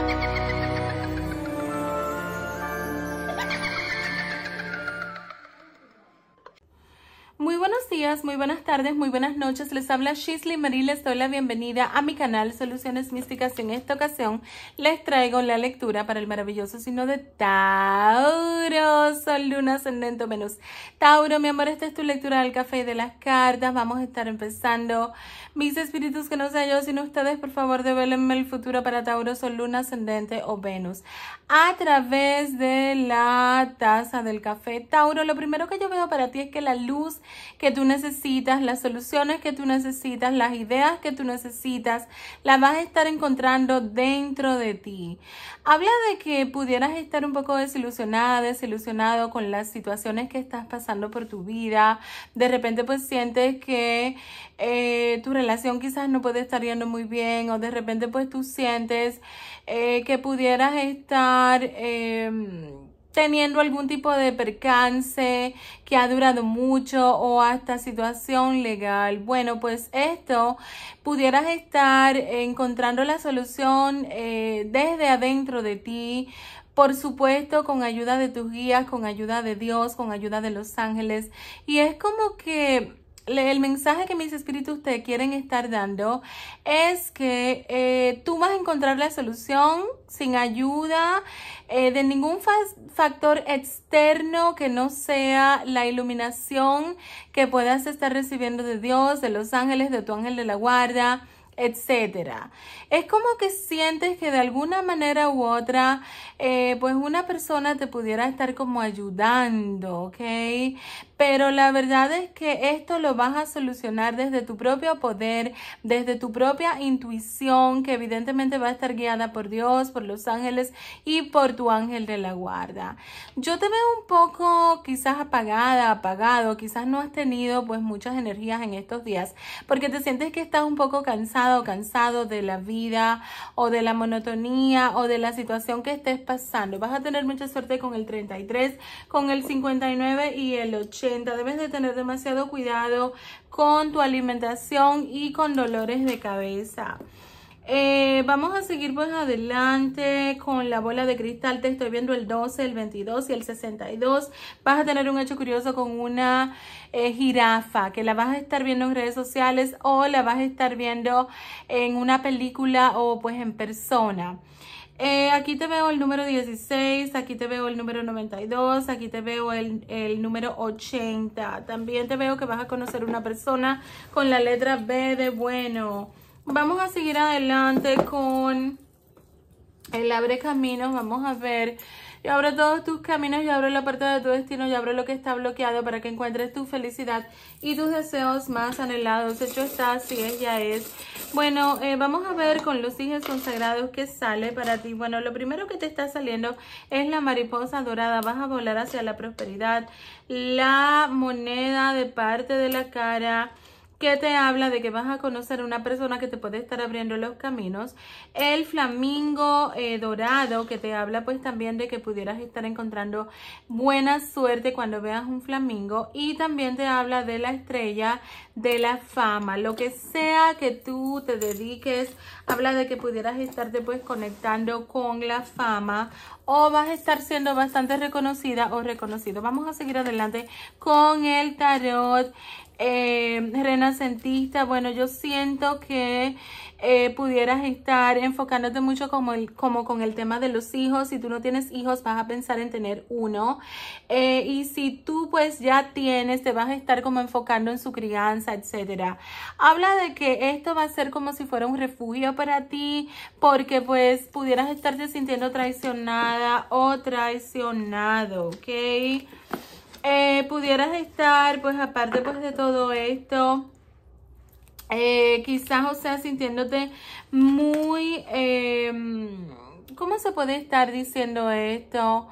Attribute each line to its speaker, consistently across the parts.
Speaker 1: Thank you. muy buenas tardes, muy buenas noches. Les habla Shisley Marie, les doy la bienvenida a mi canal Soluciones Místicas. En esta ocasión les traigo la lectura para el maravilloso signo de Tauro, Sol, Luna, Ascendente, Venus. Tauro, mi amor, esta es tu lectura del café y de las cartas. Vamos a estar empezando. Mis espíritus, que no sea yo, sino ustedes, por favor, develenme el futuro para Tauro, Sol, Luna, Ascendente o Venus. A través de la taza del café. Tauro, lo primero que yo veo para ti es que la luz que tú necesitas, las soluciones que tú necesitas, las ideas que tú necesitas, las vas a estar encontrando dentro de ti. Habla de que pudieras estar un poco desilusionada, desilusionado con las situaciones que estás pasando por tu vida. De repente pues sientes que eh, tu relación quizás no puede estar yendo muy bien o de repente pues tú sientes eh, que pudieras estar... Em, teniendo algún tipo de percance que ha durado mucho o hasta situación legal. Bueno, pues esto pudieras estar encontrando la solución eh, desde adentro de ti. Por supuesto, con ayuda de tus guías, con ayuda de Dios, con ayuda de los ángeles. Y es como que el mensaje que mis espíritus te quieren estar dando es que eh, tú vas a encontrar la solución sin ayuda eh, de ningún factor externo que no sea la iluminación que puedas estar recibiendo de Dios, de los ángeles, de tu ángel de la guarda etcétera. Es como que sientes que de alguna manera u otra, eh, pues una persona te pudiera estar como ayudando, ¿ok? Pero la verdad es que esto lo vas a solucionar desde tu propio poder, desde tu propia intuición, que evidentemente va a estar guiada por Dios, por los ángeles y por tu ángel de la guarda. Yo te veo un poco quizás apagada, apagado, quizás no has tenido pues muchas energías en estos días, porque te sientes que estás un poco cansado cansado de la vida o de la monotonía o de la situación que estés pasando. Vas a tener mucha suerte con el 33, con el 59 y el 80. Debes de tener demasiado cuidado con tu alimentación y con dolores de cabeza. Eh, vamos a seguir pues adelante con la bola de cristal. Te estoy viendo el 12, el 22 y el 62. Vas a tener un hecho curioso con una eh, jirafa que la vas a estar viendo en redes sociales o la vas a estar viendo en una película o pues en persona. Eh, aquí te veo el número 16, aquí te veo el número 92, aquí te veo el, el, número 80. También te veo que vas a conocer una persona con la letra B de bueno. Vamos a seguir adelante con el abre caminos. Vamos a ver. Yo abro todos tus caminos, yo abro la parte de tu destino, yo abro lo que está bloqueado para que encuentres tu felicidad y tus deseos más anhelados. Hecho está, así es, ya es. Bueno, eh, vamos a ver con los hijos consagrados qué sale para ti. Bueno, lo primero que te está saliendo es la mariposa dorada. Vas a volar hacia la prosperidad, la moneda de parte de la cara que te habla de que vas a conocer una persona que te puede estar abriendo los caminos. El flamingo eh, dorado que te habla pues también de que pudieras estar encontrando buena suerte cuando veas un flamingo. Y también te habla de la estrella de la fama. Lo que sea que tú te dediques, habla de que pudieras estarte pues conectando con la fama o vas a estar siendo bastante reconocida o reconocido. Vamos a seguir adelante con el tarot Em, renacentista, bueno, yo siento que eh, pudieras estar enfocándote mucho como, como con el tema de los hijos. Si tú no tienes hijos, vas a pensar en tener uno. Eh, y si tú pues ya tienes, te vas a estar como enfocando en su crianza, etcétera. Habla de que esto va a ser como si fuera un refugio para ti, porque pues pudieras estarte sintiendo traicionada o traicionado, ¿ok? Eh, pudieras estar, pues aparte pues de todo esto, eh, quizás, o sea, sintiéndote muy, em, ¿cómo se puede estar diciendo esto?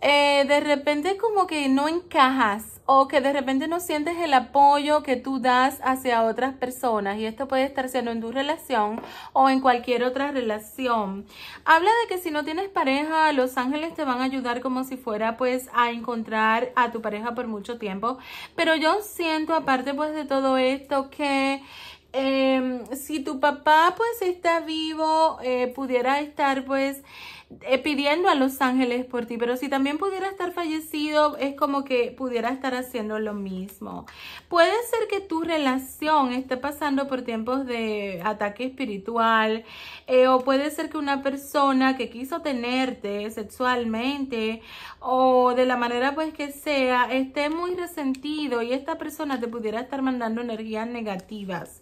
Speaker 1: Eh, de repente como que no encajas o que de repente no sientes el apoyo que tú das hacia otras personas y esto puede estar siendo en tu relación o en cualquier otra relación. Habla de que si no tienes pareja, los ángeles te van a ayudar como si fuera pues a encontrar a tu pareja por mucho tiempo, pero yo siento aparte pues de todo esto que... Em, si tu papá pues está vivo, eh, pudiera estar pues eh, pidiendo a los ángeles por ti, pero si también pudiera estar fallecido, es como que pudiera estar haciendo lo mismo. Puede ser que tu relación esté pasando por tiempos de ataque espiritual, eh, o puede ser que una persona que quiso tenerte sexualmente o de la manera pues que sea, esté muy resentido y esta persona te pudiera estar mandando energías negativas.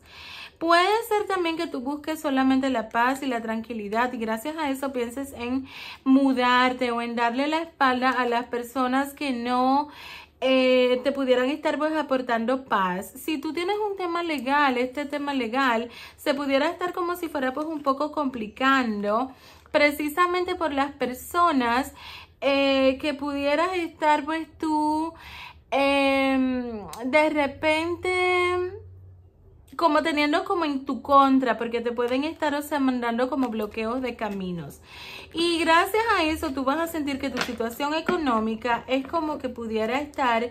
Speaker 1: Puede ser también que tú busques solamente la paz y la tranquilidad y gracias a eso pienses en mudarte o en darle la espalda a las personas que no eh, te pudieran estar pues aportando paz. Si tú tienes un tema legal, este tema legal se pudiera estar como si fuera pues un poco complicando precisamente por las personas eh, que pudieras estar pues tú em, de repente como teniendo como en tu contra, porque te pueden estar, o sea, mandando como bloqueos de caminos. Y gracias a eso tú vas a sentir que tu situación económica es como que pudiera estar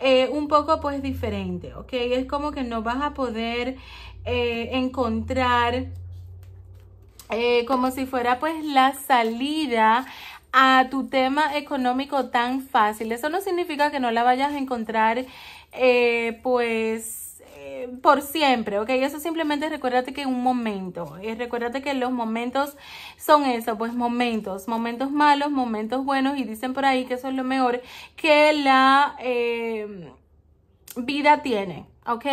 Speaker 1: eh, un poco pues diferente, ¿ok? Es como que no vas a poder eh, encontrar eh, como si fuera pues la salida a tu tema económico tan fácil. Eso no significa que no la vayas a encontrar pues por siempre, ¿ok? Eso simplemente recuérdate que un momento, y recuérdate que los momentos son eso, pues momentos, momentos malos, momentos buenos y dicen por ahí que eso es lo mejor que la eh, vida tiene, ¿ok?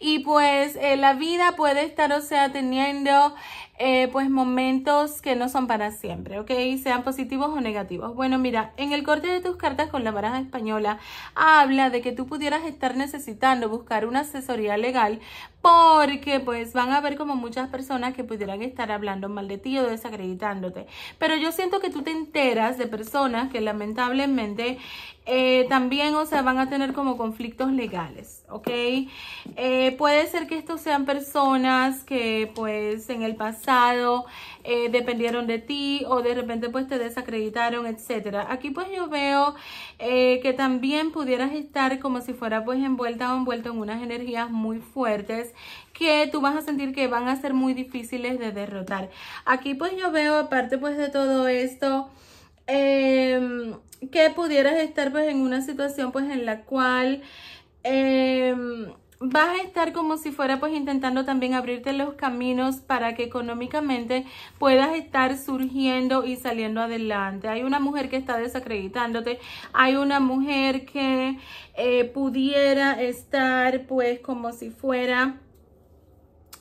Speaker 1: Y pues eh, la vida puede estar, o sea, teniendo eh, pues momentos que no son para siempre, ¿ok? Sean positivos o negativos. Bueno, mira, en el corte de tus cartas con la baraja española habla de que tú pudieras estar necesitando buscar una asesoría legal porque pues van a haber como muchas personas que pudieran estar hablando mal de ti o desacreditándote. Pero yo siento que tú te enteras de personas que lamentablemente eh, también, o sea, van a tener como conflictos legales, ¿ok? Eh, puede ser que estos sean personas que pues en el pasado eh, dependieron de ti o de repente pues te desacreditaron, etcétera. Aquí pues yo veo eh, que también pudieras estar como si fuera pues envuelta o envuelto en unas energías muy fuertes que tú vas a sentir que van a ser muy difíciles de derrotar. Aquí pues yo veo aparte pues de todo esto... Em, que pudieras estar pues en una situación pues en la cual eh, vas a estar como si fuera pues intentando también abrirte los caminos para que económicamente puedas estar surgiendo y saliendo adelante. Hay una mujer que está desacreditándote, hay una mujer que eh, pudiera estar pues como si fuera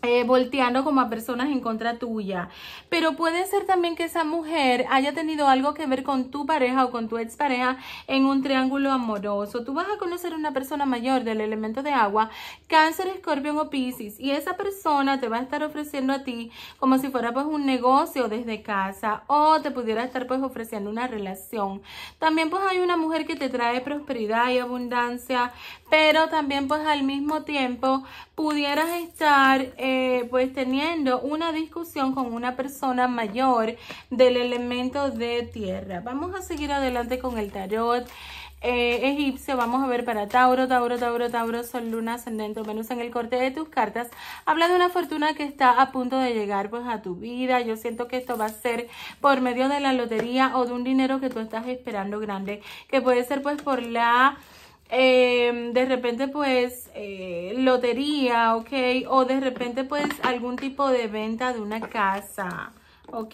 Speaker 1: eh, volteando como a personas en contra tuya. Pero puede ser también que esa mujer haya tenido algo que ver con tu pareja o con tu expareja en un triángulo amoroso. Tú vas a conocer una persona mayor del elemento de agua, cáncer, escorpión o piscis, y esa persona te va a estar ofreciendo a ti como si fuera pues un negocio desde casa o te pudiera estar pues ofreciendo una relación. También pues hay una mujer que te trae prosperidad y abundancia, pero también pues al mismo tiempo pudieras estar... Eh, pues teniendo una discusión con una persona mayor del elemento de tierra. Vamos a seguir adelante con el tarot. Eh, egipcio, vamos a ver para Tauro, Tauro, Tauro, Tauro, Sol, Luna, Ascendente, Venus en el corte de tus cartas, habla de una fortuna que está a punto de llegar pues a tu vida, yo siento que esto va a ser por medio de la lotería o de un dinero que tú estás esperando grande, que puede ser pues por la Em, de repente pues eh, lotería, ¿ok? O de repente pues algún tipo de venta de una casa, ¿ok?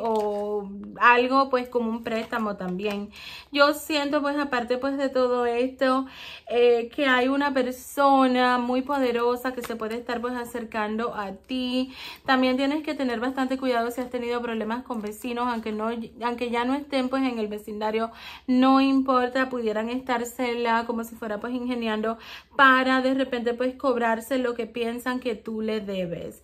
Speaker 1: O algo pues como un préstamo también. Yo siento pues aparte pues de todo esto eh, que hay una persona muy poderosa que se puede estar pues acercando a ti. También tienes que tener bastante cuidado si has tenido problemas con vecinos, aunque, no, aunque ya no estén pues en el vecindario, no importa, pudieran la como si fuera pues ingeniando para de repente pues cobrarse lo que piensan que tú le debes.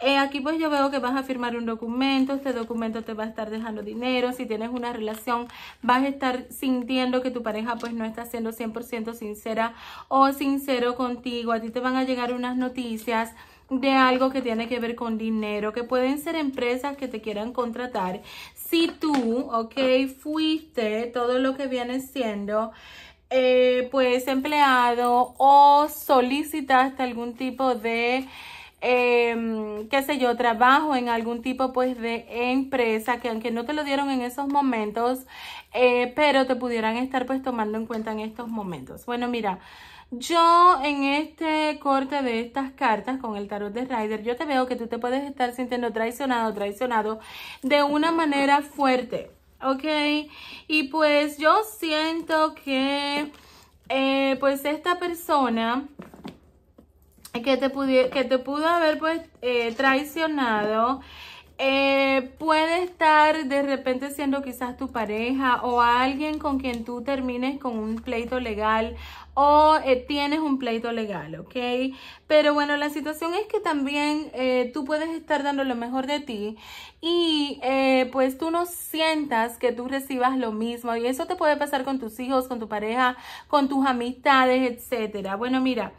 Speaker 1: Eh, aquí pues yo veo que vas a firmar un documento este documento te va a estar dejando dinero, si tienes una relación vas a estar sintiendo que tu pareja pues no está siendo 100% sincera o sincero contigo, a ti te van a llegar unas noticias de algo que tiene que ver con dinero, que pueden ser empresas que te quieran contratar. Si tú, ok, fuiste todo lo que viene siendo eh, pues empleado o solicitaste algún tipo de eh, qué sé yo, trabajo en algún tipo pues de empresa que aunque no te lo dieron en esos momentos, eh, pero te pudieran estar pues tomando en cuenta en estos momentos. Bueno, mira, yo en este corte de estas cartas con el tarot de Rider, yo te veo que tú te puedes estar sintiendo traicionado, traicionado de una manera fuerte, ¿ok? Y pues yo siento que eh, pues esta persona que te, que te pudo haber pues, eh, traicionado eh, puede estar de repente siendo quizás tu pareja o alguien con quien tú termines con un pleito legal o eh, tienes un pleito legal, ¿ok? Pero bueno, la situación es que también tú puedes estar dando lo mejor de ti y pues tú no sientas que tú recibas lo mismo y eso te puede pasar con tus hijos, con tu pareja, con tus amistades, etcétera. Bueno, mira.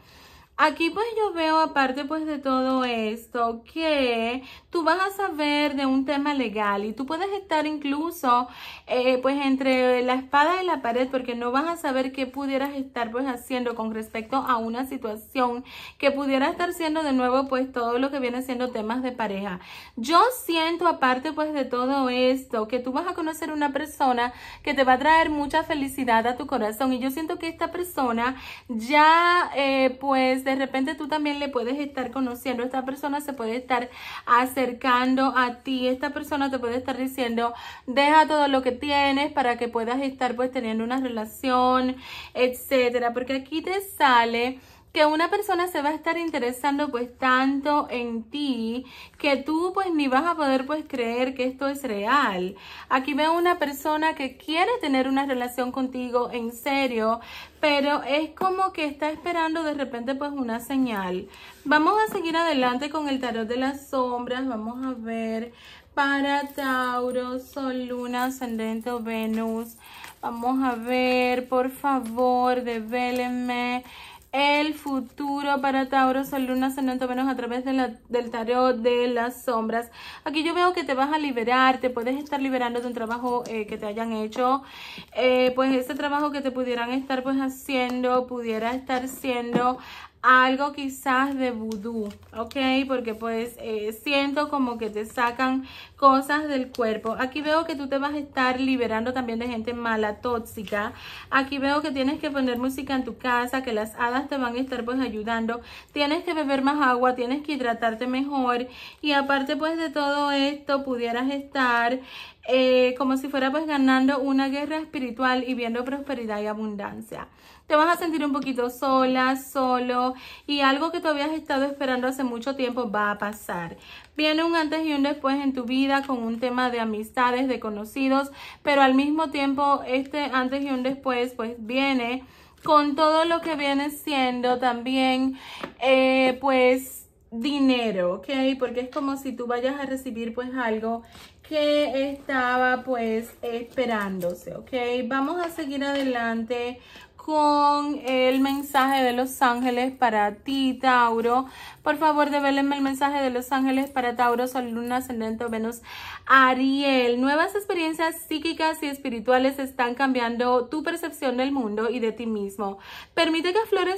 Speaker 1: Aquí pues yo veo aparte pues de todo esto que tú vas a saber de un tema legal y tú puedes estar incluso eh, pues entre la espada y la pared porque no vas a saber qué pudieras estar pues haciendo con respecto a una situación que pudiera estar siendo de nuevo pues todo lo que viene siendo temas de pareja. Yo siento aparte pues de todo esto que tú vas a conocer una persona que te va a traer mucha felicidad a tu corazón y yo siento que esta persona ya eh, pues de repente tú también le puedes estar conociendo. Esta persona se puede estar acercando a ti. Esta persona te puede estar diciendo, deja todo lo que tienes para que puedas estar pues teniendo una relación, etcétera. Porque aquí te sale que una persona se va a estar interesando pues tanto en ti que tú pues ni vas a poder pues creer que esto es real. Aquí veo una persona que quiere tener una relación contigo en serio, pero es como que está esperando de repente pues una señal. Vamos a seguir adelante con el tarot de las sombras, vamos a ver para Tauro, Sol, Luna, Ascendente o Venus. Vamos a ver, por favor, devélenme el futuro para Tauro, Sol, Luna, nota menos a través de la, del tarot de las sombras. Aquí yo veo que te vas a liberar, te puedes estar liberando de un trabajo eh, que te hayan hecho. Eh, pues ese trabajo que te pudieran estar pues haciendo, pudiera estar siendo algo quizás de vudú, ¿ok? Porque pues eh, siento como que te sacan cosas del cuerpo. Aquí veo que tú te vas a estar liberando también de gente mala, tóxica. Aquí veo que tienes que poner música en tu casa, que las hadas te van a estar pues ayudando. Tienes que beber más agua, tienes que hidratarte mejor. Y aparte pues de todo esto, pudieras estar eh, como si fuera pues ganando una guerra espiritual y viendo prosperidad y abundancia te vas a sentir un poquito sola, solo y algo que tú habías estado esperando hace mucho tiempo va a pasar. Viene un antes y un después en tu vida con un tema de amistades, de conocidos, pero al mismo tiempo este antes y un después pues viene con todo lo que viene siendo también eh, pues dinero, ¿ok? Porque es como si tú vayas a recibir pues algo que estaba pues esperándose, ¿ok? Vamos a seguir adelante con el mensaje de los ángeles para ti, Tauro. Por favor, develenme el mensaje de los ángeles para Tauro, Sol, Luna, Ascendente, Venus, Ariel. Nuevas experiencias psíquicas y espirituales están cambiando tu percepción del mundo y de ti mismo. Permite que afloren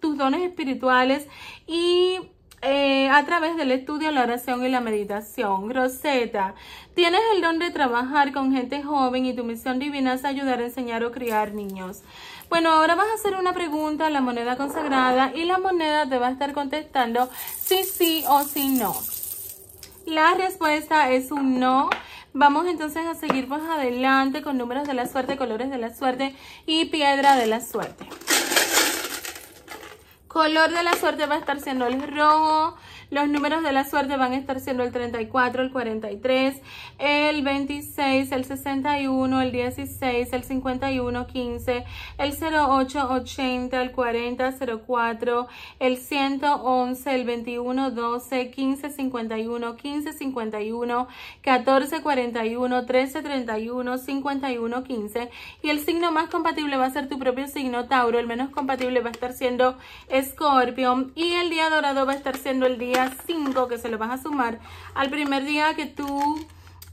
Speaker 1: tus dones espirituales y eh, a través del estudio, la oración y la meditación. Rosetta, tienes el don de trabajar con gente joven y tu misión divina es ayudar a enseñar o criar niños. Bueno, ahora vas a hacer una pregunta a la moneda consagrada y la moneda te va a estar contestando si sí o si no. La respuesta es un no. Vamos entonces a seguir más adelante con números de la suerte, colores de la suerte y piedra de la suerte color de la suerte va a estar siendo el rojo, los números de la suerte van a estar siendo el 34, el 43, el 26, el 61, el 16, el 51, 15, el 08, 80, el 40, 04, el 111, el 21, 12, 15, 51, 15, 51, 14, 41, 13, 31, 51, 15 y el signo más compatible va a ser tu propio signo Tauro, el menos compatible va a estar siendo escorpión y el día dorado va a estar siendo el día 5 que se lo vas a sumar al primer día que tú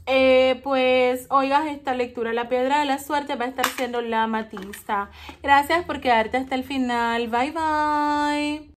Speaker 1: eh, pues oigas esta lectura. La piedra de la suerte va a estar siendo la matista. Gracias por quedarte hasta el final. Bye bye.